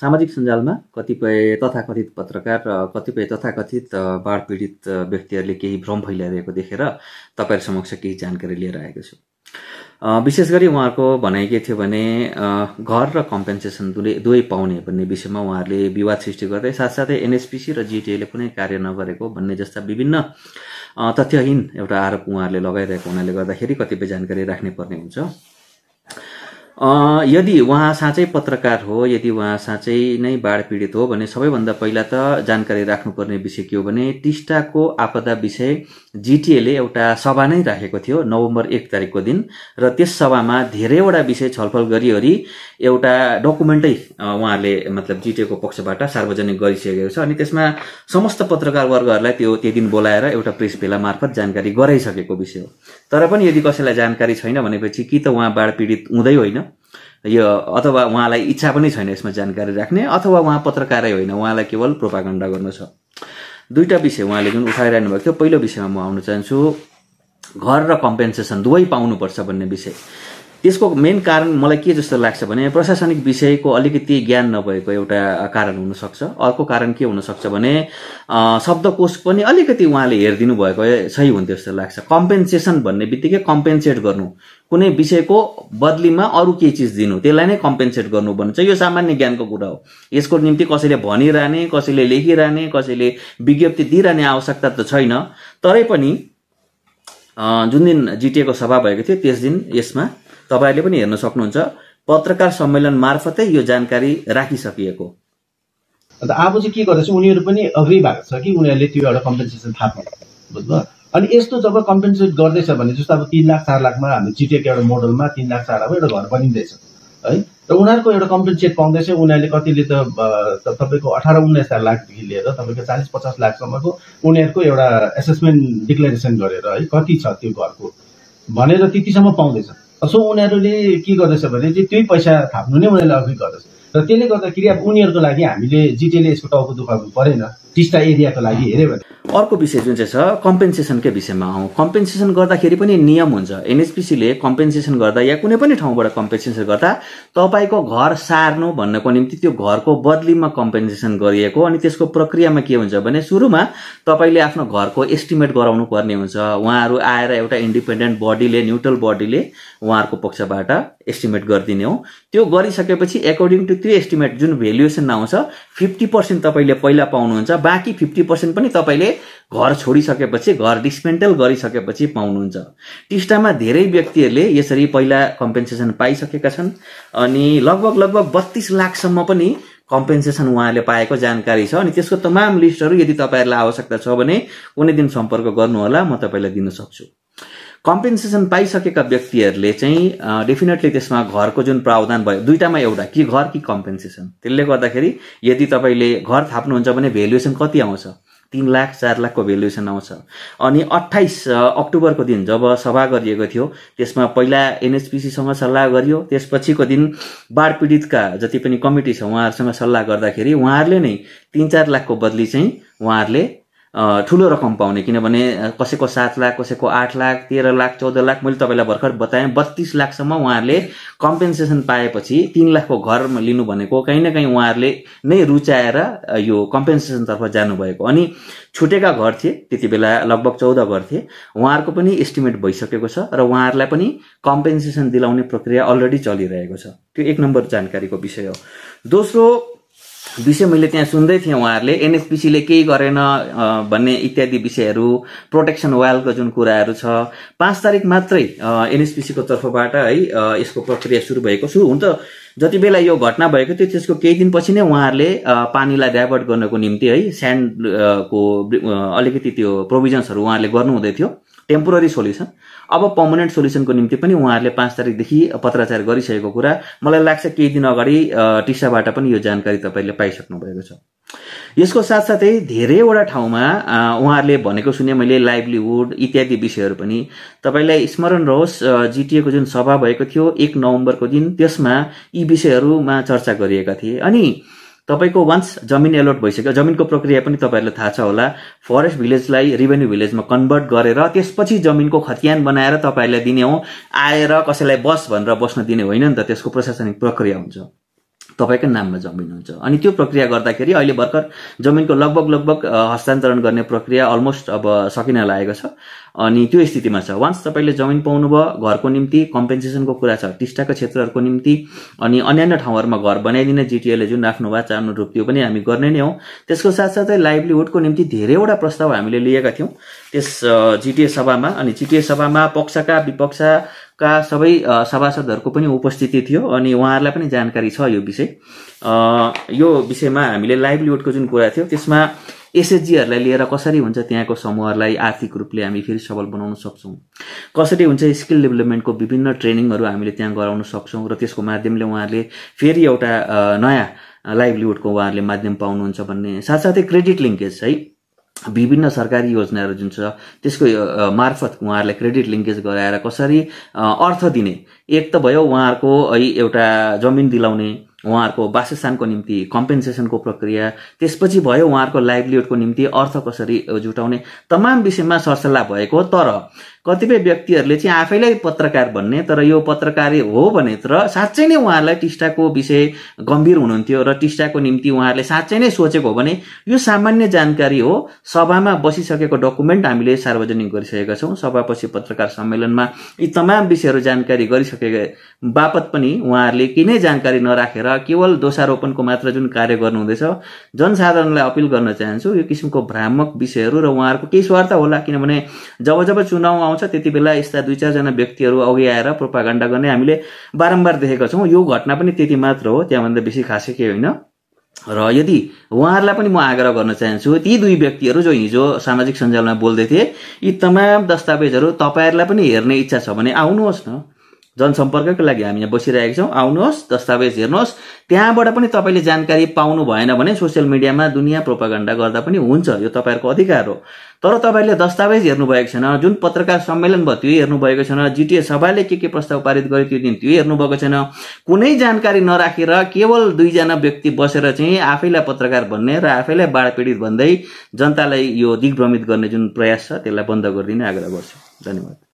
सामाजिक सञ्जालमा कतिपय तथाकथित पत्रकार र कतिपय तथाकथित बाढ पीडित व्यक्तिहरूले केही भ्रम फैलाइरहेको देखेर तपाईँहरू समक्ष केही जानकारी लिएर आएको छु विशेष गरी उहाँहरूको भनाइ के थियो भने घर र कम्पेन्सेसन दुवै दुवै पाउने भन्ने विषयमा उहाँहरूले विवाद सृष्टि गर्दै साथसाथै एनएसपिसी र जिटिएले कुनै कार्य नगरेको भन्ने जस्ता विभिन्न तथ्यहीन एउटा आरोप उहाँहरूले लगाइरहेको हुनाले गर्दाखेरि कतिपय जानकारी राख्ने पर्ने हुन्छ यदि उहाँ साँच्चै पत्रकार हो यदि उहाँ साँच्चै नै बाढ पीडित हो भने सबैभन्दा पहिला त जानकारी राख्नुपर्ने विषय के हो भने टिस्टाको आपदा विषय जिटिएले एउटा सभा नै राखेको थियो नोभेम्बर एक तारिकको दिन र त्यस सभामा धेरैवटा विषय छलफल गरिवरी एउटा डकुमेन्टै उहाँहरूले मतलब जिटिएको पक्षबाट सार्वजनिक गरिसकेको छ अनि त्यसमा समस्त पत्रकार वर्गहरूलाई त्यो त्यही दिन बोलाएर एउटा प्रेस भेला मार्फत जानकारी गराइसकेको विषय हो तर पनि यदि कसैलाई जानकारी छैन भनेपछि कि त उहाँ बाढ पीडित हुँदै होइन यो अथवा उहाँलाई इच्छा पनि छैन यसमा जानकारी राख्ने अथवा उहाँ पत्रकारै होइन उहाँलाई केवल प्रोपागण्डा गर्नु छ दुईवटा विषय उहाँले जुन उठाइरहनु भएको थियो पहिलो विषयमा म आउन चाहन्छु घर र कम्पेन्सेसन दुवै पाउनुपर्छ भन्ने विषय त्यसको मेन कारण मलाई के जस्तो लाग्छ भने प्रशासनिक विषयको अलिकति ज्ञान नभएको एउटा कारण हुनसक्छ अर्को कारण के हुनसक्छ भने शब्दकोश पनि अलिकति उहाँले हेरिदिनु भएको सही हुन्थ्यो जस्तो लाग्छ कम्पेन्सेसन भन्ने बित्तिकै कम्पेन्सेट गर्नु कुनै विषयको बदलीमा अरू केही चिज दिनु त्यसलाई नै कम्पेन्सेट गर्नु भन्नु चाहिँ यो सामान्य ज्ञानको कुरा हो यसको निम्ति कसैले भनिरहने कसैले लेखिरहने कसैले विज्ञप्ति दिइरहने आवश्यकता त छैन तरै पनि जुन दिन जिटिएको सभा भएको थियो त्यस दिन यसमा तपाईँहरूले पनि हेर्न सक्नुहुन्छ पत्रकार सम्मेलन मार्फतै यो जानकारी राखिसकिएको अन्त अब चाहिँ के गर्दैछ उनीहरू पनि अग्री भएको छ कि उनीहरूले त्यो एउटा कम्पेन्सेसन थाप्नु बुझ्नुभयो अनि यस्तो जब कम्पेन्सेट गर्दैछ भने जस्तो अब तिन लाख चार लाखमा हामी जिटिएको एउटा मोडलमा तिन लाख चार लाख एउटा घर बनिँदैछ है र उनीहरूको एउटा कम्पेन्सेट पाउँदैछ उनीहरूले कतिले त तपाईँको अठार उन्नाइस लाखदेखि लिएर तपाईँको चालिस पचास लाखसम्मको उनीहरूको एउटा एसेसमेन्ट डिक्लेरेसन गरेर है कति छ त्यो घरको भनेर त्यतिसम्म पाउँदैछ सो उनीहरूले के गर्दैछ भने चाहिँ त्यही पैसा थाप्नु नै उनीहरूले अघि गर्दछ र त्यसले गर्दाखेरि अब उनीहरूको लागि हामीले जिटिएले यसको टाउको दुखाउनु परेन टिस्टा एरियाको लागि हेऱ्यो भने अर्को विषय जुन चाहिँ छ कम्पेन्सेसनकै विषयमा आउँ कम्पेन्सेसन गर्दाखेरि पनि नियम हुन्छ एनएसपिसीले कम्पेन्सेसन गर्दा या कुनै पनि ठाउँबाट कम्पेन्सेसन गर्दा तपाईँको घर सार्नु भन्नको निम्ति त्यो घरको बदलीमा कम्पेन्सेसन गरिएको अनि त्यसको प्रक्रियामा के हुन्छ भने सुरुमा तपाईँले आफ्नो घरको एस्टिमेट गराउनु पर्ने हुन्छ उहाँहरू आएर एउटा इन्डिपेन्डेन्ट बडीले न्युट्रल बडीले उहाँहरूको पक्षबाट एस्टिमेट गरिदिने हो त्यो गरिसकेपछि एकर्डिङ टु त्यो एस्टिमेट जुन भेल्युएसन आउँछ फिफ्टी पर्सेन्ट तपाईँले पहिला पाउनुहुन्छ बाँकी फिफ्टी पर्सेन्ट पनि तपाईँले घर छोडिसकेपछि घर डिस्मेन्टल गरिसकेपछि पाउनुहुन्छ टिस्टामा धेरै व्यक्तिहरूले यसरी पहिला कम्पेन्सेसन पाइसकेका छन् अनि लगभग लगभग बत्तिस लाखसम्म पनि कम्पेन्सेसन उहाँले पाएको जानकारी छ अनि त्यसको तमाम लिस्टहरू यदि तपाईँहरूलाई आवश्यकता छ भने कुनै दिन सम्पर्क गर्नुहोला म तपाईँलाई दिन सक्छु कम्पेन्सेसन पाइसकेका व्यक्तिहरूले चाहिँ डेफिनेटली त्यसमा घरको जुन प्रावधान भयो दुइटामा एउटा कि घर कि कम्पेन्सेसन त्यसले गर्दाखेरि यदि तपाईँले घर थाप्नुहुन्छ भने भेल्युएसन कति आउँछ तिन लाख चार लाखको भेल्युएसन आउँछ अनि अट्ठाइस अक्टोबरको दिन जब सभा गरिएको थियो त्यसमा पहिला एनएचपिसीसँग सल्लाह गरियो त्यसपछिको दिन बाढ पीडितका जति पनि कमिटी छ उहाँहरूसँग सल्लाह गर्दाखेरि उहाँहरूले नै तिन चार लाखको बदली चाहिँ उहाँहरूले ठुलो रकम पाउने किनभने कसैको सात लाख कसैको आठ लाख तेह्र लाख चौध लाख मैले तपाईँलाई भर्खर बताएँ बत्तिस लाखसम्म उहाँहरूले कम्पेन्सेसन पाएपछि तिन लाखको घर लिनु भनेको कहीँ न कहीँ उहाँहरूले नै रुचाएर यो कम्पेन्सेसनतर्फ जानुभएको अनि छुटेका घर थिए त्यति बेला लगभग चौध घर थिए उहाँहरूको पनि एस्टिमेट भइसकेको छ र उहाँहरूलाई पनि कम्पेन्सेसन दिलाउने प्रक्रिया अलरेडी चलिरहेको छ त्यो एक नम्बर जानकारीको विषय हो दोस्रो विषय मैले त्यहाँ सुन्दै थिएँ उहाँहरूले एनएफपिसीले केही गरेन भन्ने इत्यादि विषयहरू प्रोटेक्सन वालको जुन कुराहरू छ पाँच तारिक मात्रै एनएसपिसीको तर्फबाट है यसको प्रक्रिया सुरु भएको सुरु हुन त जति बेला यो घटना भएको थियो त्यसको केही दिनपछि नै उहाँहरूले पानीलाई डाइभर्ट गर्नको निम्ति है स्यान्डको अलिकति त्यो प्रोभिजन्सहरू उहाँहरूले गर्नुहुँदै थियो टेम्पोररी सोल्युसन अब पर्मनेन्ट सोल्युसनको निम्ति पनि उहाँहरूले पाँच तारिकदेखि पत्राचार गरिसकेको कुरा मलाई लाग्छ केही दिन अगाडि टिसाबाट पनि यो जानकारी तपाईँले पाइसक्नु भएको छ यसको साथसाथै धेरैवटा ठाउँमा उहाँहरूले भनेको सुने मैले लाइभलीहुड इत्यादि विषयहरू पनि तपाईँलाई स्मरण रहोस् जिटिएको जुन सभा भएको थियो एक नोभेम्बरको दिन त्यसमा यी विषयहरूमा चर्चा गरिएका थिए अनि तपाईँको वान्स जमिन एलोट भइसक्यो जमिनको प्रक्रिया पनि तपाईँहरूलाई थाहा छ होला फरेस्ट भिलेजलाई रिभेन्यू भिलेजमा कन्भर्ट गरेर त्यसपछि जमिनको खतियान बनाएर तपाईँहरूलाई दिने हो आएर कसैलाई बस भनेर बस्न दिने होइन नि त त्यसको प्रशासनिक प्रक्रिया हुन्छ तपाईँकै नाममा जमिन हुन्छ अनि त्यो प्रक्रिया गर्दाखेरि अहिले भर्खर जमिनको लगभग लगभग हस्तान्तरण गर्ने प्रक्रिया अलमोस्ट अब सकिन लागेको छ अनि त्यो स्थितिमा छ वान्स तपाईँले जमिन पाउनुभयो घरको निम्ति कम्पेन्सेसनको कुरा छ टिस्टाको क्षेत्रहरूको निम्ति अनि अन्यान्य ठाउँहरूमा घर बनाइदिने जिटिएले जुन आफ्नो वाचा चाहनु रूप त्यो पनि हामी गर्ने नै हौँ त्यसको साथसाथै लाइभलीहुडको निम्ति धेरैवटा प्रस्ताव हामीले लिएका थियौँ त्यस जिटिए सभामा अनि जिटिए सभामा पक्षका विपक्ष का सबै सभासदहरूको पनि उपस्थिति थियो अनि उहाँहरूलाई पनि जानकारी छ यो विषय यो विषयमा हामीले लाइभलीहुडको जुन कुरा थियो त्यसमा एसएचजीहरूलाई लिएर कसरी हुन्छ त्यहाँको समूहहरूलाई आर्थिक रूपले हामी फेरि सबल बनाउन सक्छौँ कसरी हुन्छ स्किल डेभलपमेन्टको विभिन्न ट्रेनिङहरू हामीले त्यहाँ गराउन सक्छौँ र त्यसको माध्यमले उहाँहरूले फेरि एउटा नयाँ लाइभलीहुडको उहाँहरूले माध्यम पाउनुहुन्छ भन्ने साथसाथै क्रेडिट लिङ्केज है विभिन्न सरकारी योजनाहरू जुन छ त्यसको मार्फत उहाँहरूलाई क्रेडिट लिङ्केज गराएर कसरी अर्थ दिने एक त भयो उहाँहरूको है एउटा जमिन दिलाउने उहाँहरूको वासस्थानको निम्ति कम्पेन्सेसनको प्रक्रिया त्यसपछि भयो उहाँहरूको लाइभलीहुडको निम्ति अर्थ कसरी जुटाउने तमाम विषयमा सरसल्लाह भएको तर कतिपय व्यक्तिहरूले चाहिँ आफैलाई पत्रकार भन्ने तर यो पत्रकारै हो भने र साँच्चै नै उहाँहरूलाई टिस्टाको विषय गम्भीर हुनुहुन्थ्यो र टिस्टाको निम्ति उहाँहरूले साँच्चै नै सोचेको हो भने यो सामान्य जानकारी हो सभामा बसिसकेको डकुमेन्ट हामीले सार्वजनिक गरिसकेका छौँ सभापछि पत्रकार सम्मेलनमा यी तमाम विषयहरू जानकारी गरिसके बापत पनि उहाँहरूले किनै जानकारी नराखेर केवल दोषारोपणको मात्र जुन कार्य गर्नुहुँदैछ जनसाधारणलाई अपिल गर्न चाहन्छु यो किसिमको भ्रामक विषयहरू र उहाँहरूको केही स्वार्थ होला किनभने जब जब चुनाव आउँछ त्यति बेला यस्ता दुई चारजना व्यक्तिहरू अघि आएर प्रोपागण्डा गर्ने हामीले बारम्बार देखेका छौँ यो घटना पनि त्यति मात्र हो त्यहाँभन्दा बेसी खासै केही होइन र यदि उहाँहरूलाई पनि म आग्रह गर्न चाहन्छु ती दुई व्यक्तिहरू जो हिजो सामाजिक सञ्जालमा बोल्दै थिए यी तमाम दस्तावेजहरू तपाईँहरूलाई पनि हेर्ने इच्छा छ भने आउनुहोस् न जनसम्पर्कको लागि हामी यहाँ बसिरहेका छौँ आउनुहोस् दस्तावेज हेर्नुहोस् त्यहाँबाट पनि तपाईँले जानकारी पाउनु भएन भने सोसियल मिडियामा दुनियाँ प्रोपागण्डा गर्दा पनि हुन्छ यो तपाईँहरूको अधिकार हो तर तपाईँहरूले दस्तावेज हेर्नुभएको छैन जुन पत्रकार सम्मेलन भयो त्यो हेर्नुभएको छैन जिटिए सभाले के के प्रस्ताव पारित गर्यो त्यो दिन त्यो हेर्नुभएको छैन कुनै जानकारी नराखेर केवल दुईजना व्यक्ति बसेर चाहिँ आफैलाई पत्रकार भन्ने र आफैलाई बाढ पीडित भन्दै जनतालाई यो दिग्भ्रमित गर्ने जुन प्रयास छ त्यसलाई बन्द गरिदिने आग्रह गर्छु धन्यवाद